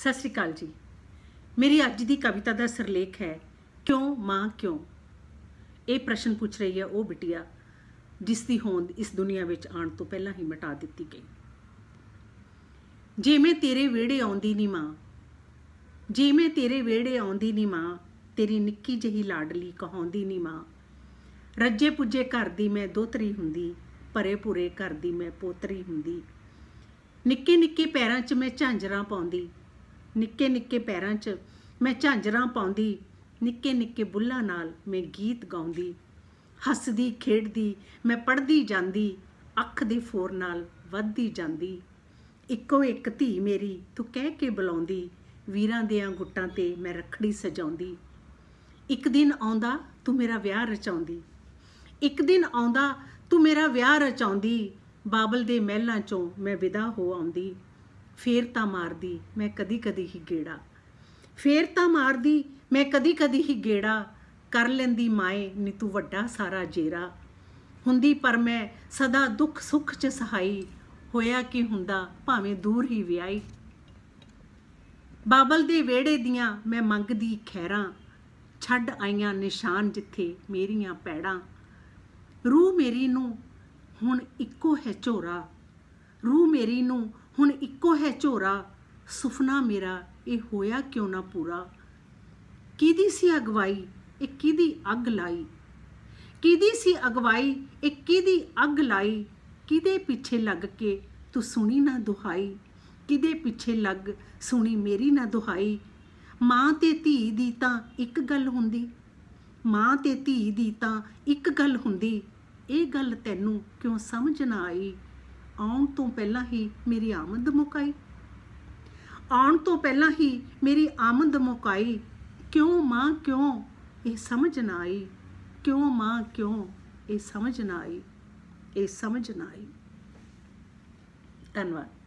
ਸਤਿ ਸ੍ਰੀ ਅਕਾਲ ਜੀ ਮੇਰੀ ਅੱਜ ਦੀ ਕਵਿਤਾ ਦਾ ਸਿਰਲੇਖ ਹੈ ਕਿਉਂ ਮਾਂ ਕਿਉਂ ਇਹ ਪ੍ਰਸ਼ਨ ਪੁੱਛ ਰਹੀ ਹੈ ਉਹ ਬਿਟਿਆ ਜਿਸ ਦੀ ਹੋਂਦ ਇਸ ਦੁਨੀਆ ਵਿੱਚ ਆਉਣ ਤੋਂ ਪਹਿਲਾਂ ਹੀ ਮਿਟਾ ਦਿੱਤੀ ਗਈ ਜੇ ਮੈਂ ਤੇਰੇ ਵਿਹੜੇ ਆਉਂਦੀ ਨਹੀਂ ਮਾਂ ਜੇ ਮੈਂ ਤੇਰੇ ਵਿਹੜੇ ਆਉਂਦੀ ਨਹੀਂ ਮਾਂ ਤੇਰੀ ਨਿੱਕੀ ਜਹੀ ਲਾਡਲੀ ਕਹਾਉਂਦੀ ਨਹੀਂ ਮਾਂ ਰੱਜੇ ਪੁੱਜੇ ਘਰ ਦੀ ਮੈਂ ਦੋਤਰੀ ਹੁੰਦੀ ਭਰੇ ਪੂਰੇ ਘਰ ਦੀ ਮੈਂ ਪੋਤਰੀ ਹੁੰਦੀ ਨਿੱਕੇ ਨਿੱਕੇ ਪੈਰਾਂ 'ਚ ਮੈਂ ਝਾਂਜਰਾਂ ਪਾਉਂਦੀ ਨਿੱਕੇ ਨਿੱਕੇ ਪੈਰਾਂ 'ਚ ਮੈਂ ਝਾਂਜਰਾਂ ਪਾਉਂਦੀ ਨਿੱਕੇ ਨਿੱਕੇ ਬੁੱਲਾਂ ਨਾਲ ਮੈਂ ਗੀਤ ਗਾਉਂਦੀ ਹੱਸਦੀ ਖੇਡਦੀ ਮੈਂ ਪੜਦੀ ਜਾਂਦੀ ਅੱਖ ਦੀ ਫੋਰ ਨਾਲ ਵੱਧਦੀ ਜਾਂਦੀ ਇੱਕੋ ਇੱਕ ਧੀ ਮੇਰੀ ਤੂੰ ਕਹਿ ਕੇ ਬੁਲਾਉਂਦੀ ਵੀਰਾਂ ਦੇਆਂ ਗੁੱਟਾਂ ਤੇ ਮੈਂ ਰਖੜੀ ਸਜਾਉਂਦੀ ਇੱਕ ਦਿਨ ਆਉਂਦਾ ਤੂੰ ਮੇਰਾ ਵਿਆਹ ਰਚਾਉਂਦੀ ਇੱਕ ਦਿਨ ਆਉਂਦਾ ਤੂੰ ਮੇਰਾ ਵਿਆਹ ਰਚਾਉਂਦੀ ਬਾਬਲ ਦੇ ਮਹਿਲਾਂ ਚੋਂ ਮੈਂ ਵਿਦਾ ਹੋ ਆਉਂਦੀ ਫੇਰ ਤਾਂ ਮਾਰਦੀ ਮੈਂ ਕਦੀ ਕਦੀ ਹੀ ਗੇੜਾ ਫੇਰ ਤਾਂ ਮਾਰਦੀ ਮੈਂ ਕਦੀ ਕਦੀ ਹੀ ਗੇੜਾ ਕਰ ਲੈਂਦੀ ਮਾਏ ਨੀ ਤੂੰ ਵੱਡਾ ਸਾਰਾ ਜੇਰਾ ਹੁੰਦੀ ਪਰ ਮੈਂ ਸਦਾ ਦੁੱਖ ਸੁੱਖ ਚ ਸਹਾਈ ਹੋਇਆ ਕੀ ਹੁੰਦਾ ਭਾਵੇਂ ਦੂਰ ਹੀ ਵਿਆਹੀ ਬਾਬਲ ਦੇ ਵੇੜੇ ਦੀਆਂ ਮੈਂ ਮੰਗਦੀ ਖੈਰਾਂ ਛੱਡ ਆਈਆਂ ਨਿਸ਼ਾਨ ਜਿੱਥੇ ਮੇਰੀਆਂ ਪੈੜਾਂ ਰੂਹ ਮੇਰੀ ਨੂੰ ਹੁਣ ਇੱਕੋ ਹੈ ਝੋਰਾ ਰੂਹ ਮੇਰੀ ਨੂੰ ਹੁਣ ਇੱਕੋ ਹੈ ਝੋਰਾ ਸੁਪਨਾ ਮੇਰਾ ਇਹ ਹੋਇਆ ਕਿਉਂ ਨਾ ਪੂਰਾ ਕਿਹਦੀ ਸੀ ਅਗਵਾਈ ਇਹ ਕਿਹਦੀ ਅੱਗ ਲਾਈ ਕਿਹਦੀ ਸੀ ਅਗਵਾਈ ਇਹ ਕਿਹਦੀ ਅੱਗ ਲਾਈ ਕਿਦੇ ਪਿੱਛੇ ਲੱਗ ਕੇ ਤੂੰ ਸੁਣੀ ਨਾ ਦੁਹਾਈ ਕਿਦੇ ਪਿੱਛੇ ਲੱਗ ਸੁਣੀ ਮੇਰੀ ਨਾ ਦੁਹਾਈ ਮਾਂ ਤੇ ਧੀ ਦੀ ਤਾਂ ਇੱਕ ਗੱਲ ਹੁੰਦੀ ਮਾਂ ਤੇ ਧੀ ਦੀ ਤਾਂ ਇੱਕ ਗੱਲ ਹੁੰਦੀ ਇਹ ਗੱਲ ਤੈਨੂੰ ਕਿਉਂ ਸਮਝ ਨਾ ਆਈ ਆਉਣ ਤੋਂ ਪਹਿਲਾਂ ਹੀ ਮੇਰੀ ਆਮਦ ਮੁਕਾਈ ਆਉਣ ਤੋਂ ਪਹਿਲਾਂ ਹੀ ਮੇਰੀ ਆਮਦ ਮੁਕਾਈ ਕਿਉਂ ਮਾਂ ਕਿਉਂ ਇਹ ਸਮਝ ਨਾ ਆਈ ਕਿਉਂ ਮਾਂ ਕਿਉਂ ਇਹ ਸਮਝ ਨਾ ਆਈ ਇਹ ਸਮਝ ਨਾ ਆਈ ਧੰਨਵਾਦ